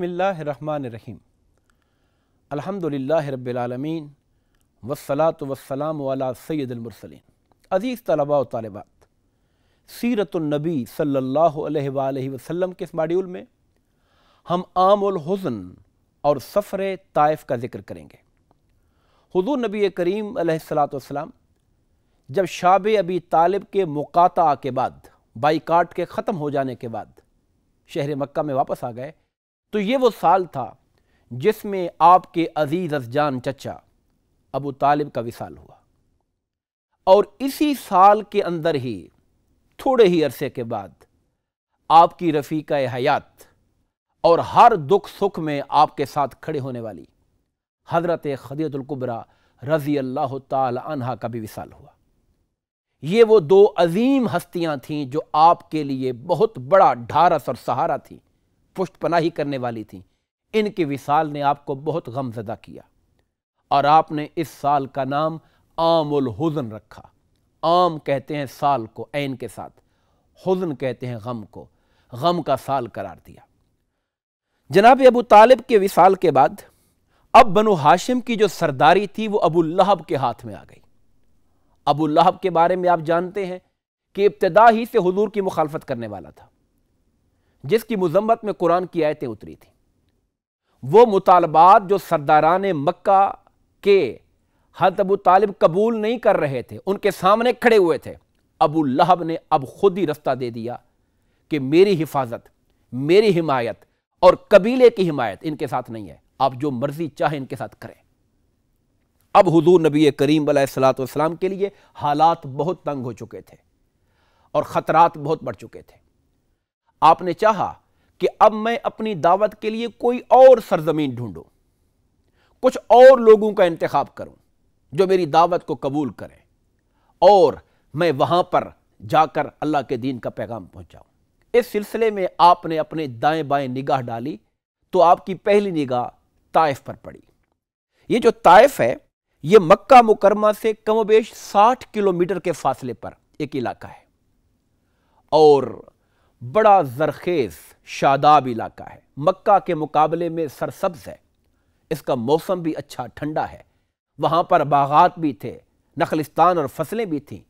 बसमिल्लाम अलहमदिल्ला रबालमीन वसलात वसलाम वाला सैदमरसलिन अज़ीज़ तलबा तलबात सीरतुलनबी सल्ला वसम के इस माड्यूल में हम आमहसन और सफ़र ताइफ का ज़िक्र करेंगे हजूर नबी करीम सलातम जब शाब अबी तालिब के मुकाता के बाद बाईकाट के ख़त्म हो जाने के बाद शहर मक्का में वापस आ गए तो ये वो साल था जिसमें आपके अजीज अजान चचा अबू तालिब का विसाल हुआ और इसी साल के अंदर ही थोड़े ही अरसे के बाद आपकी रफ़ीका हयात और हर दुख सुख में आपके साथ खड़े होने वाली हज़रत खदीतुल्कुबरा रज़ी अल्लाह तहा का भी विसाल हुआ ये वो दो अजीम हस्तियां थीं जो आपके लिए बहुत बड़ा ढारस और सहारा थी पुष्ट पनाही करने वाली थी इनके विसाल ने आपको बहुत गमजदा किया और आपने इस साल का नाम उल हुजन रखा आम कहते हैं साल को ऐन के साथ हुजन कहते हैं गम को गम का साल करार दिया जनाब अबू तालिब के विसाल के बाद अब बनु हाशिम की जो सरदारी थी वो अबू लहब के हाथ में आ गई अबू लहब के बारे में आप जानते हैं कि इब्तदा ही से हुजूर की मुखालफत करने वाला था जिसकी मजम्मत में कुरान की आयतें उतरी थी वो मुतालबात जो सरदारान मक्का के हद अबू तालिब कबूल नहीं कर रहे थे उनके सामने खड़े हुए थे अबू लहब ने अब खुद ही रास्ता दे दिया कि मेरी हिफाजत मेरी हिमायत और कबीले की हिमायत इनके साथ नहीं है आप जो मर्जी चाहे इनके साथ करें अब हुजूर नबी करीम सलाम के लिए हालात बहुत तंग हो चुके थे और ख़तरात बहुत बढ़ चुके थे आपने चाहा कि अब मैं अपनी दावत के लिए कोई और सरजमीन ढूंढूं कुछ और लोगों का इंतखब करूं जो मेरी दावत को कबूल करें और मैं वहां पर जाकर अल्लाह के दीन का पैगाम पहुंचाऊं इस सिलसिले में आपने अपने दाएं बाएं निगाह डाली तो आपकी पहली निगाह ताइफ पर पड़ी ये जो ताइफ है ये मक्का मुकरमा से कमोबेश 60 किलोमीटर के फासले पर एक इलाका है और बड़ा जरखेज़ शादाब इलाका है मक्का के मुकाबले में सरसब्ज है इसका मौसम भी अच्छा ठंडा है वहाँ पर बागात भी थे नखलिस्तान और फसलें भी थीं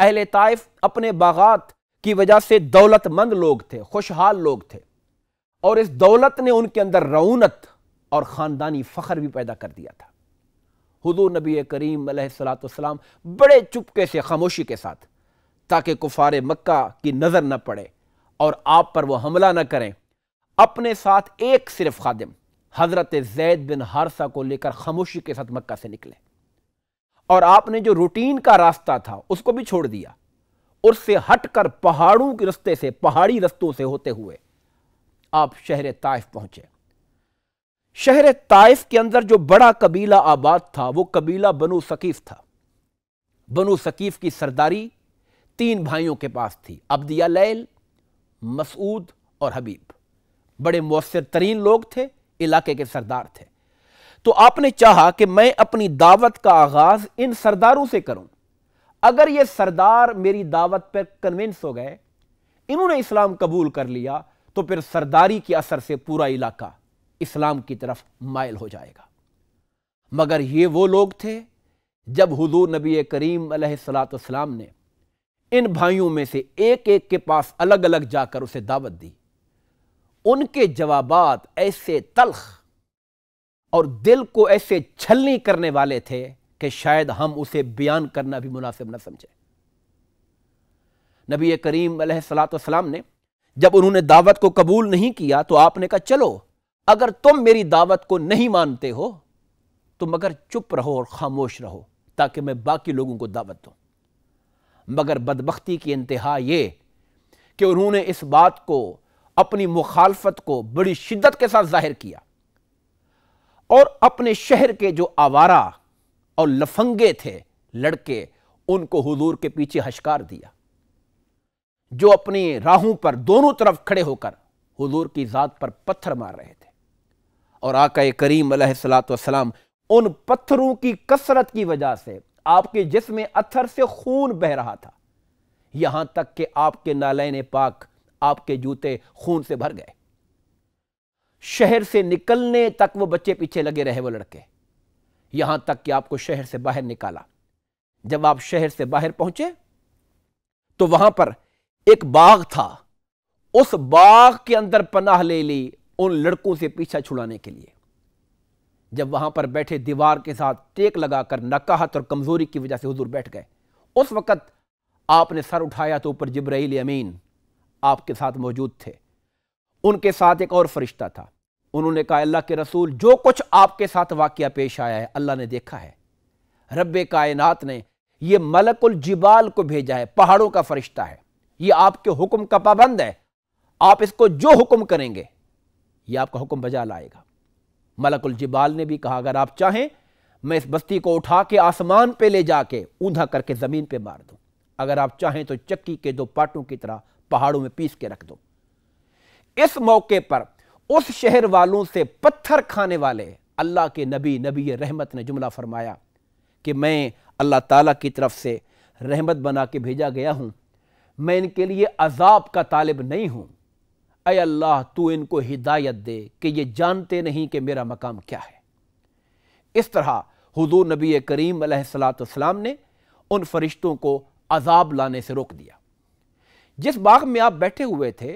अहल ताइफ अपने बागात की वजह से दौलतमंद लोग थे खुशहाल लोग थे और इस दौलत ने उनके अंदर रौनत और ख़ानदानी फखर भी पैदा कर दिया था हजू नबी करीम सलाम बड़े चुपके से खामोशी के साथ ताकि कुफार मक्का की नज़र न पड़े और आप पर वह हमला न करें अपने साथ एक सिर्फ खादिम हज़रत जैद बिन हारसा को लेकर खामोशी के साथ मक्का से निकले और आपने जो रूटीन का रास्ता था उसको भी छोड़ दिया उससे हटकर पहाड़ों के रस्ते से पहाड़ी रस्तों से होते हुए आप शहर ताइफ पहुंचे शहर ताइफ के अंदर जो बड़ा कबीला आबाद था वो कबीला बनु सकीफ था बनु सकीफ की सरदारी तीन भाइयों के पास थी अब्दिया लैल मसूद और हबीब बड़े मौसर तरीन लोग थे इलाके के सरदार थे तो आपने चाहा कि मैं अपनी दावत का आगाज इन सरदारों से करूं अगर ये सरदार मेरी दावत पर कन्विंस हो गए इन्होंने इस्लाम कबूल कर लिया तो फिर सरदारी के असर से पूरा इलाका इस्लाम की तरफ मायल हो जाएगा मगर ये वो लोग थे जब हजू नबी करीम सलाम ने इन भाइयों में से एक एक के पास अलग अलग जाकर उसे दावत दी उनके जवाबात ऐसे तलख और दिल को ऐसे छलनी करने वाले थे कि शायद हम उसे बयान करना भी मुनासिब ना समझे नबी करीम सलाम ने जब उन्होंने दावत को कबूल नहीं किया तो आपने कहा चलो अगर तुम मेरी दावत को नहीं मानते हो तो मगर चुप रहो और खामोश रहो ताकि मैं बाकी लोगों को दावत दूं मगर बदबख्ती की इंतहा ये कि उन्होंने इस बात को अपनी मुखालफत को बड़ी शिद्दत के साथ जाहिर किया और अपने शहर के जो आवारा और लफंगे थे लड़के उनको हुजूर के पीछे हशकार दिया जो अपनी राहों पर दोनों तरफ खड़े होकर हुजूर की ज़ात पर पत्थर मार रहे थे और आका करीम सलाम उन पत्थरों की कसरत की वजह से आपके जिसम अथर से खून बह रहा था यहां तक कि आपके नालैन पाक आपके जूते खून से भर गए शहर से निकलने तक वो बच्चे पीछे लगे रहे वो लड़के यहां तक कि आपको शहर से बाहर निकाला जब आप शहर से बाहर पहुंचे तो वहां पर एक बाग था उस बाग के अंदर पनाह ले ली उन लड़कों से पीछा छुड़ाने के लिए जब वहां पर बैठे दीवार के साथ टेक लगाकर नकाहत और कमज़ोरी की वजह से हुजूर बैठ गए उस वक़्त आपने सर उठाया तो ऊपर जिब्राइल अमीन आपके साथ मौजूद थे उनके साथ एक और फरिश्ता था उन्होंने कहा अल्लाह के रसूल जो कुछ आपके साथ वाक्य पेश आया है अल्लाह ने देखा है रब कायनात ने यह मलकुल जिबाल को भेजा है पहाड़ों का फरिश्ता है यह आपके हुक्म का पाबंद है आप इसको जो हुक्म करेंगे यह आपका हुक्म बजा लाएगा मलकुल जिबाल ने भी कहा अगर आप चाहें मैं इस बस्ती को उठा के आसमान पे ले जाके ऊंधा करके ज़मीन पे मार दूं अगर आप चाहें तो चक्की के दो पाटों की तरह पहाड़ों में पीस के रख दो इस मौके पर उस शहर वालों से पत्थर खाने वाले अल्लाह के नबी नबी रहमत ने जुमला फरमाया कि मैं अल्लाह ताला की तरफ से रहमत बना के भेजा गया हूँ मैं इनके लिए अजाब का तालिब नहीं हूँ अय अल्लाह तू इनको हिदायत दे कि ये जानते नहीं कि मेरा मकाम क्या है इस तरह हुजूर नबी करीम सलाम ने उन फरिश्तों को अजाब लाने से रोक दिया जिस बाग में आप बैठे हुए थे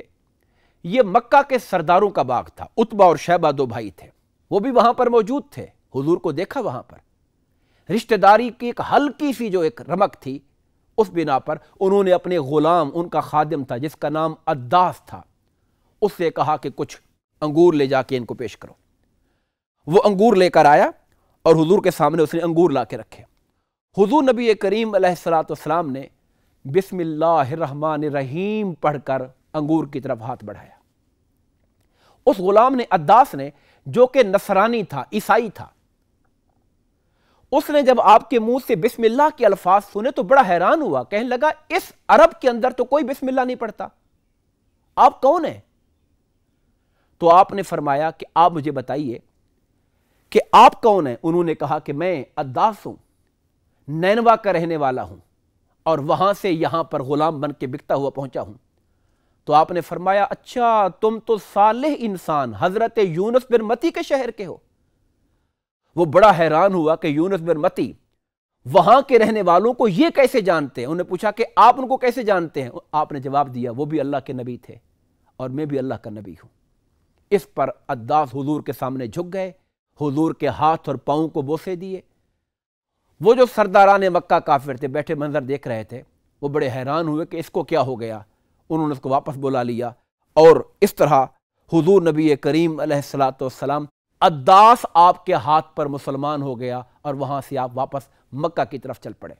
ये मक्का के सरदारों का बाग था उतबा और शहबा दो भाई थे वो भी वहां पर मौजूद थे हुजूर को देखा वहां पर रिश्तेदारी की एक हल्की सी जो एक रमक थी उस बिना पर उन्होंने अपने गुलाम उनका खादिम था जिसका नाम अद्दास था उससे कहा कि कुछ अंगूर ले जाके इनको पेश करो वो अंगूर लेकर आया और हुजूर के सामने उसने अंगूर ला के रखे हुजूर नबी करीम सलाम ने रहीम पढ़कर अंगूर की तरफ हाथ बढ़ाया उस गुलाम ने अद्दास ने जो कि नसरानी था ईसाई था उसने जब आपके मुंह से बिस्मिल्लाह के अल्फाज सुने तो बड़ा हैरान हुआ कहने लगा इस अरब के अंदर तो कोई बिस्मिल्लाह नहीं पढ़ता आप कौन है तो आपने फरमाया कि आप मुझे बताइए कि आप कौन हैं उन्होंने कहा कि मैं अद्दास हूं नैनवा का रहने वाला हूं और वहां से यहां पर गुलाम बन के बिकता हुआ पहुंचा हूं तो आपने फरमाया अच्छा तुम तो साले इंसान हजरत यूनस बिन मती के शहर के हो वो बड़ा हैरान हुआ कि यूनस बिन मती वहां के रहने वालों को ये कैसे जानते हैं उन्हें पूछा कि आप उनको कैसे जानते हैं आपने जवाब दिया वो भी अल्लाह के नबी थे और मैं भी अल्लाह का नबी हूं इस पर अद्दास हुजूर के सामने झुक गए हुजूर के हाथ और पाँव को बोसे दिए वो जो सरदारान मक्का काफिर थे बैठे मंजर देख रहे थे वो बड़े हैरान हुए कि इसको क्या हो गया उन्होंने उसको वापस बुला लिया और इस तरह हुजूर नबी करीम सलाम अद्दास आपके हाथ पर मुसलमान हो गया और वहाँ से आप वापस मक्का की तरफ चल पड़े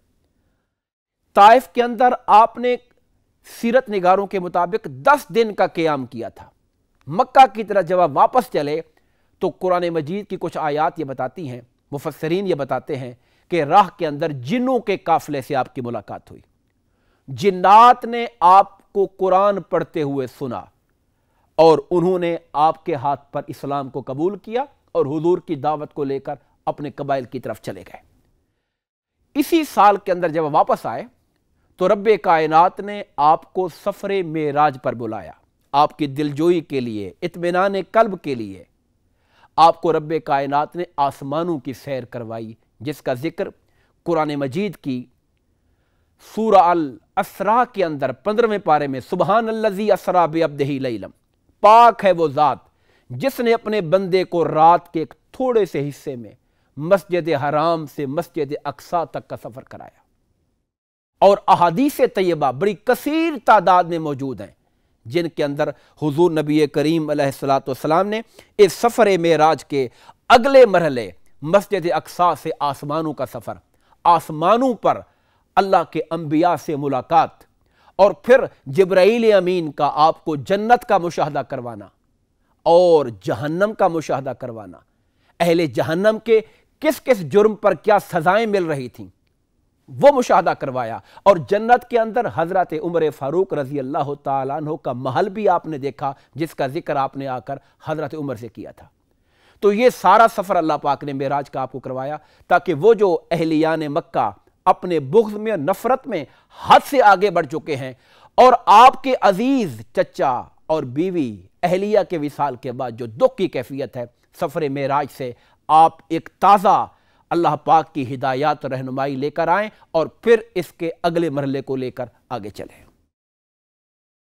ताइफ के अंदर आपने सीरत निगारों के मुताबिक दस दिन का क्याम किया था मक्का की तरह जब आप वापस चले तो कुरान मजीद की कुछ आयात ये बताती हैं मुफसरीन ये बताते हैं कि राह के अंदर जिनों के काफिले से आपकी मुलाकात हुई जिन्नात ने आपको कुरान पढ़ते हुए सुना और उन्होंने आपके हाथ पर इस्लाम को कबूल किया और हुजूर की दावत को लेकर अपने कबाइल की तरफ चले गए इसी साल के अंदर जब वापस आए तो रब कायनात ने आपको में मेराज पर बुलाया आपकी दिलजोई के लिए इतमान कल्ब के लिए आपको रब कायनत ने आसमानों की सैर करवाई जिसका ज़िक्र कुरान मजीद की सूर अल असरा के अंदर पंद्रहवें पारे में सुबहान अल्लजी असरा बेअबदही लम पाक है वो ज़ात जिसने अपने बंदे को रात के एक थोड़े से हिस्से में मस्जिद हराम से मस्जिद अक्सा तक का सफ़र कराया और अहादीस तयबा बड़ी कसीर तादाद में मौजूद हैं जिनके अंदर हुजूर नबी करीम सलातम ने इस सफ़र मेराज के अगले मरहले मस्जिद अकसा से आसमानों का सफ़र आसमानों पर अल्लाह के अम्बिया से मुलाकात और फिर जब्राइल अमीन का आपको जन्नत का मुशाह करवाना और जहन्नम का मुशाह करवाना अहले जहन्नम के किस किस जुर्म पर क्या सजाएं मिल रही थीं वो मुशाह करवाया और जन्नत के अंदर हजरत उम्र फारूक रजी अल्लाह तहों का महल भी आपने देखा जिसका जिक्र आपने आकर हजरत उम्र से किया था तो ये सारा सफ़र अल्लाह पाक ने मेराज का आपको करवाया ताकि वो जो अहलियान मक्का अपने बुग्ज में नफ़रत में हद से आगे बढ़ चुके हैं और आपके अजीज़ चचा और बीवी अहलिया के विशाल के बाद जो दुख की कैफियत है सफ़र मेराज से आप एक ताज़ा अल्लाह पाक की हिदायत रहनुमाई लेकर आएँ और फिर इसके अगले मरल को लेकर आगे चलें